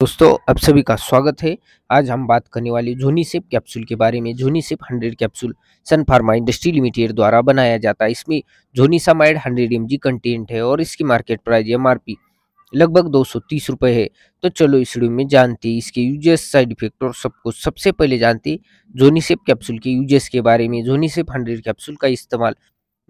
दोस्तों आप सभी का स्वागत है आज हम बात करने वाले जोनीसेप कैप्सूल के बारे में जोनीसेप 100 capsule Sun Pharma industry limited द्वारा बनाया जाता है इसमें जोनीसामाइड 100 एम कंटेंट है और इसकी मार्केट प्राइस एमआरपी लगभग दो सौ है तो चलो इस वीडियो में जानते हैं इसके यूजेस साइड इफेक्ट और सब कुछ सबसे पहले जानते जोनीसेप कैप्सूल के यूजेस के बारे में जोनीसेप हंड्रेड कैप्सूल का इस्तेमाल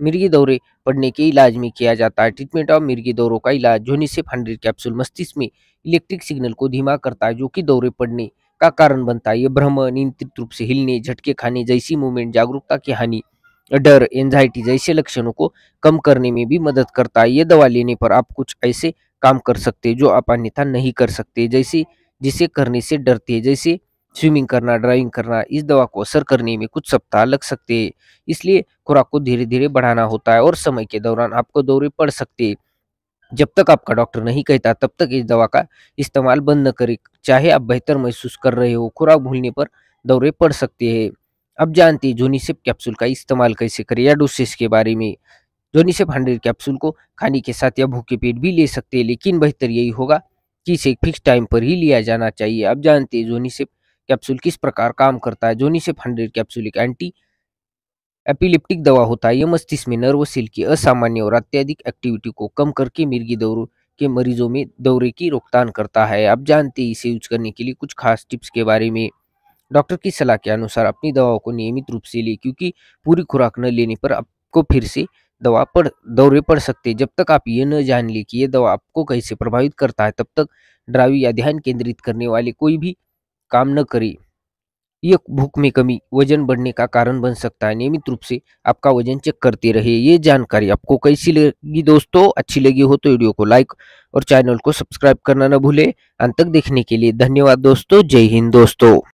मिर्गी दौरे पड़ने के इलाज में किया जाता है ट्रीटमेंट ऑफ मिर्गी दौरों का इलाज जोनिसेफ हंड्रेड कैप्सूल मस्तिष्क में इलेक्ट्रिक सिग्नल को धीमा करता है जो कि दौरे पड़ने का कारण बनता है यह भ्रम नियंत्रित रूप से हिलने झटके खाने जैसी मूवमेंट जागरूकता की हानि डर एंजाइटी जैसे लक्षणों को कम करने में भी मदद करता है ये दवा लेने पर आप कुछ ऐसे काम कर सकते हैं जो आप अन्यथा नहीं कर सकते जैसे जिसे करने से डरते हैं जैसे स्विमिंग करना ड्राइविंग करना इस दवा को असर करने में कुछ सप्ताह लग सकते हैं इसलिए खुराक को धीरे धीरे बढ़ाना होता है और समय के दौरान आपको दौरे पड़ सकते जब तक आपका डॉक्टर नहीं कहता तब तक इस दवा का इस्तेमाल बंद न करें चाहे आप बेहतर महसूस कर रहे हो खुराक भूलने पर दौरे पड़ सकते हैं अब जानते हैं जोनीसेप कैप्सूल का इस्तेमाल कैसे करें या डोसेस के बारे में जोनीसेप हंड्रेड कैप्सूल को खाने के साथ या भूखे पेट भी ले सकते हैं लेकिन बेहतर यही होगा कि इसे फिक्स टाइम पर ही लिया जाना चाहिए अब जानते हैं जोनीसेप कैप्सूल किस प्रकार काम करता है जोनिसेफ हंड्रेड कैप्सूल एक एंटी एपिलिप्टिक दवा होता है यह मस्तिष्क में नर्व सेल की असामान्य और अत्यधिक एक्टिविटी को कम करके मिर्गी दौरों के मरीजों में दौरे की रोकथाम करता है आप जानते हैं इसे यूज करने के लिए कुछ खास टिप्स के बारे में डॉक्टर की सलाह के अनुसार अपनी दवाओं को नियमित रूप से लें क्योंकि पूरी खुराक न लेने पर आपको फिर से दवा पड़ दौरे पड़ सकते जब तक आप ये न जान लें कि यह दवा आपको कैसे प्रभावित करता है तब तक ड्राइव या ध्यान केंद्रित करने वाले कोई भी काम न करे ये भूख में कमी वजन बढ़ने का कारण बन सकता है नियमित रूप से आपका वजन चेक करते रहे ये जानकारी आपको कैसी लगी दोस्तों अच्छी लगी हो तो वीडियो को लाइक और चैनल को सब्सक्राइब करना न भूले अंत तक देखने के लिए धन्यवाद दोस्तों जय हिंद दोस्तों